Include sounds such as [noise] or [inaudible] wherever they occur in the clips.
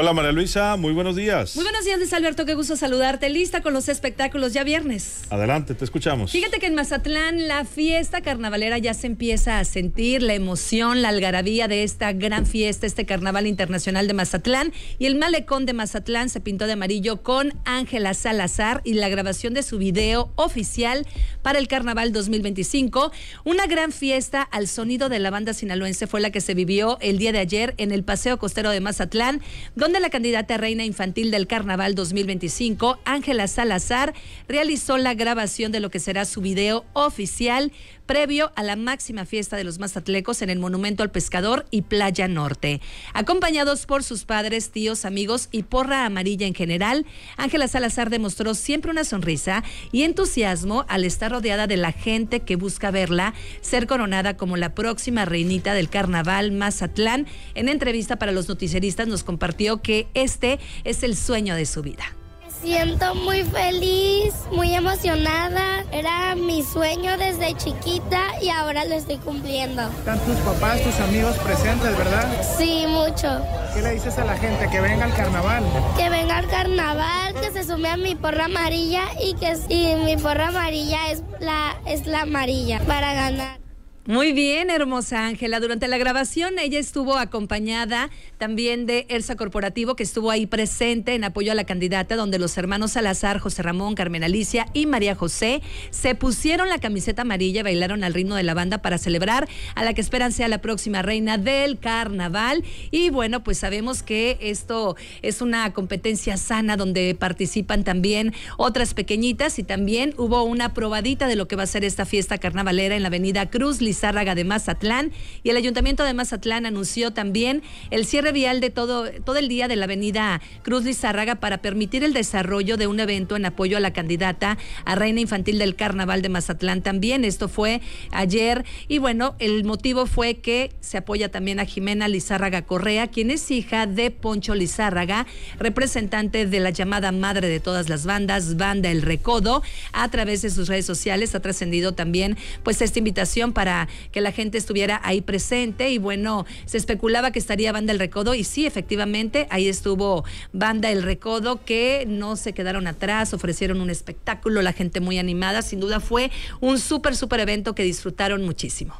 Hola María Luisa, muy buenos días. Muy buenos días Luis Alberto, qué gusto saludarte. Lista con los espectáculos ya viernes. Adelante, te escuchamos. Fíjate que en Mazatlán la fiesta carnavalera ya se empieza a sentir la emoción, la algarabía de esta gran fiesta, este Carnaval Internacional de Mazatlán y el malecón de Mazatlán se pintó de amarillo con Ángela Salazar y la grabación de su video oficial para el Carnaval 2025. Una gran fiesta al sonido de la banda sinaloense fue la que se vivió el día de ayer en el Paseo Costero de Mazatlán, donde de la candidata reina infantil del Carnaval 2025, Ángela Salazar, realizó la grabación de lo que será su video oficial previo a la máxima fiesta de los mazatlecos en el Monumento al Pescador y Playa Norte. Acompañados por sus padres, tíos, amigos y porra amarilla en general, Ángela Salazar demostró siempre una sonrisa y entusiasmo al estar rodeada de la gente que busca verla ser coronada como la próxima reinita del Carnaval Mazatlán. En entrevista para los noticieristas nos compartió que este es el sueño de su vida. Me Siento muy feliz, muy emocionada. Era mi sueño desde chiquita y ahora lo estoy cumpliendo. Están tus papás, tus amigos presentes, ¿verdad? Sí, mucho. ¿Qué le dices a la gente? Que venga al carnaval. Que venga al carnaval, que se sume a mi porra amarilla y que y mi porra amarilla es la, es la amarilla para ganar. Muy bien, hermosa Ángela. Durante la grabación ella estuvo acompañada también de Elsa Corporativo, que estuvo ahí presente en apoyo a la candidata, donde los hermanos Salazar, José Ramón, Carmen Alicia y María José se pusieron la camiseta amarilla y bailaron al ritmo de la banda para celebrar a la que esperan sea la próxima reina del carnaval. Y bueno, pues sabemos que esto es una competencia sana donde participan también otras pequeñitas y también hubo una probadita de lo que va a ser esta fiesta carnavalera en la avenida Cruz Lizárraga de Mazatlán. Y el Ayuntamiento de Mazatlán anunció también el cierre vial de todo, todo el día de la avenida Cruz Lizárraga para permitir el desarrollo de un evento en apoyo a la candidata a Reina Infantil del Carnaval de Mazatlán también. Esto fue ayer. Y bueno, el motivo fue que se apoya también a Jimena Lizárraga Correa, quien es hija de Poncho Lizárraga, representante de la llamada madre de todas las bandas, Banda El Recodo. A través de sus redes sociales ha trascendido también pues esta invitación para que la gente estuviera ahí presente y bueno, se especulaba que estaría Banda El Recodo y sí, efectivamente, ahí estuvo Banda El Recodo que no se quedaron atrás, ofrecieron un espectáculo, la gente muy animada, sin duda fue un súper, súper evento que disfrutaron muchísimo.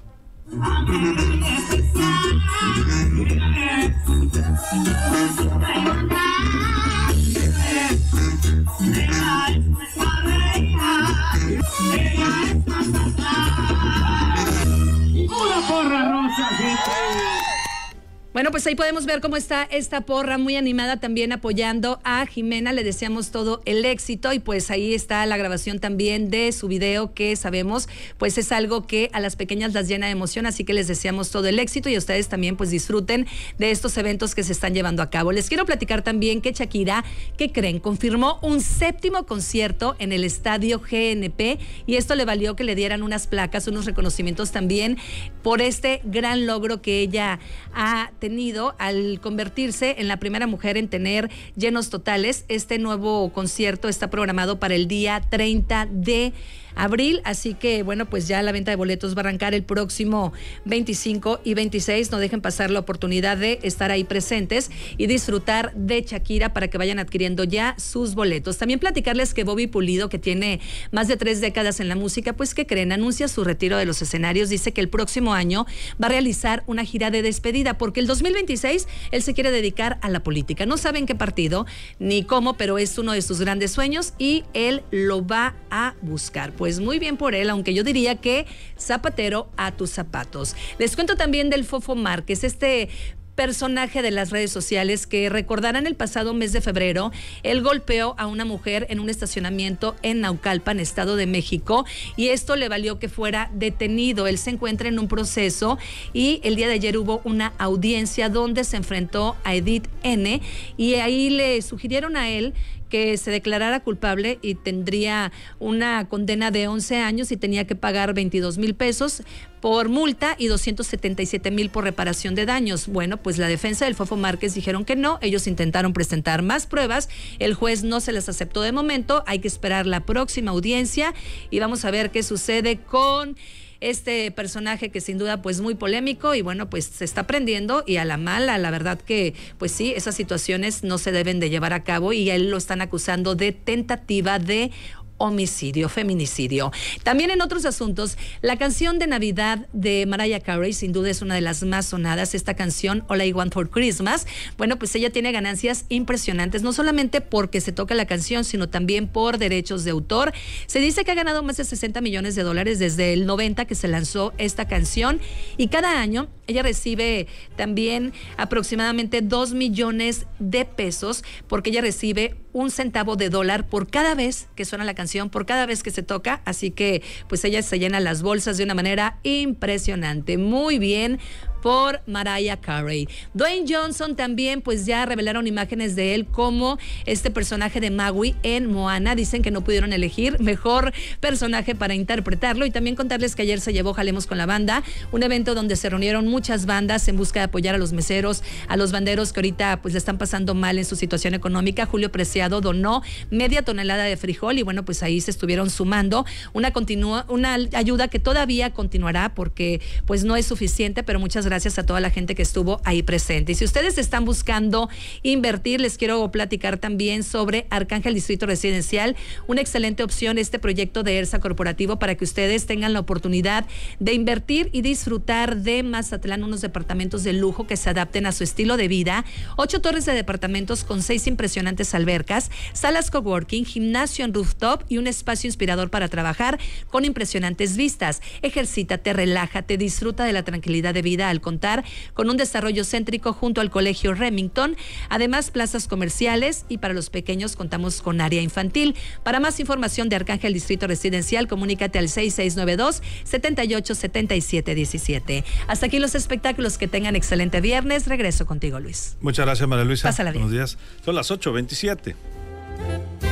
[laughs] Bueno, pues ahí podemos ver cómo está esta porra muy animada también apoyando a Jimena. Le deseamos todo el éxito y pues ahí está la grabación también de su video que sabemos pues es algo que a las pequeñas las llena de emoción, así que les deseamos todo el éxito y ustedes también pues disfruten de estos eventos que se están llevando a cabo. Les quiero platicar también que Shakira, ¿qué creen? Confirmó un séptimo concierto en el estadio GNP y esto le valió que le dieran unas placas, unos reconocimientos también por este gran logro que ella ha tenido al convertirse en la primera mujer en tener llenos totales. Este nuevo concierto está programado para el día 30 de abril, así que bueno, pues ya la venta de boletos va a arrancar el próximo 25 y 26. No dejen pasar la oportunidad de estar ahí presentes y disfrutar de Shakira para que vayan adquiriendo ya sus boletos. También platicarles que Bobby Pulido, que tiene más de tres décadas en la música, pues que creen, anuncia su retiro de los escenarios, dice que el próximo año va a realizar una gira de despedida porque el 2026 él se quiere dedicar a la política. No saben qué partido ni cómo, pero es uno de sus grandes sueños y él lo va a buscar. Pues muy bien por él, aunque yo diría que zapatero a tus zapatos. Les cuento también del Fofo Márquez, este personaje de las redes sociales que recordarán el pasado mes de febrero. Él golpeó a una mujer en un estacionamiento en Naucalpan, Estado de México, y esto le valió que fuera detenido. Él se encuentra en un proceso y el día de ayer hubo una audiencia donde se enfrentó a Edith N. y ahí le sugirieron a él que se declarara culpable y tendría una condena de 11 años y tenía que pagar 22 mil pesos por multa y 277 mil por reparación de daños. Bueno, pues la defensa del Fofo Márquez dijeron que no, ellos intentaron presentar más pruebas, el juez no se las aceptó de momento, hay que esperar la próxima audiencia y vamos a ver qué sucede con este personaje que sin duda pues muy polémico y bueno pues se está prendiendo y a la mala, la verdad que pues sí, esas situaciones no se deben de llevar a cabo y él lo están acusando de tentativa de homicidio, feminicidio. También en otros asuntos, la canción de Navidad de Mariah Carey sin duda es una de las más sonadas, esta canción All I Want for Christmas. Bueno, pues ella tiene ganancias impresionantes, no solamente porque se toca la canción, sino también por derechos de autor. Se dice que ha ganado más de 60 millones de dólares desde el 90 que se lanzó esta canción y cada año ella recibe también aproximadamente 2 millones de pesos porque ella recibe un centavo de dólar por cada vez que suena la canción por cada vez que se toca, así que pues ella se llena las bolsas de una manera impresionante. Muy bien, por Mariah Carey. Dwayne Johnson también, pues ya revelaron imágenes de él como este personaje de Maui en Moana. Dicen que no pudieron elegir mejor personaje para interpretarlo. Y también contarles que ayer se llevó Jalemos con la banda, un evento donde se reunieron muchas bandas en busca de apoyar a los meseros, a los banderos que ahorita pues le están pasando mal en su situación económica. Julio Preciado donó media tonelada de frijol y bueno, pues ahí se estuvieron sumando una continua, una ayuda que todavía continuará porque pues no es suficiente, pero muchas gracias a toda la gente que estuvo ahí presente. Y si ustedes están buscando invertir, les quiero platicar también sobre Arcángel Distrito Residencial, una excelente opción este proyecto de ERSA Corporativo para que ustedes tengan la oportunidad de invertir y disfrutar de Mazatlán, unos departamentos de lujo que se adapten a su estilo de vida, ocho torres de departamentos con seis impresionantes albercas, salas coworking, gimnasio en rooftop y un espacio inspirador para trabajar con impresionantes vistas. Ejercítate, relájate, disfruta de la tranquilidad de vida contar con un desarrollo céntrico junto al Colegio Remington, además plazas comerciales y para los pequeños contamos con área infantil. Para más información de Arcángel Distrito Residencial, comunícate al 6692-787717. Hasta aquí los espectáculos, que tengan excelente viernes. Regreso contigo, Luis. Muchas gracias, María Luisa. Buenos días. Son las 8.27.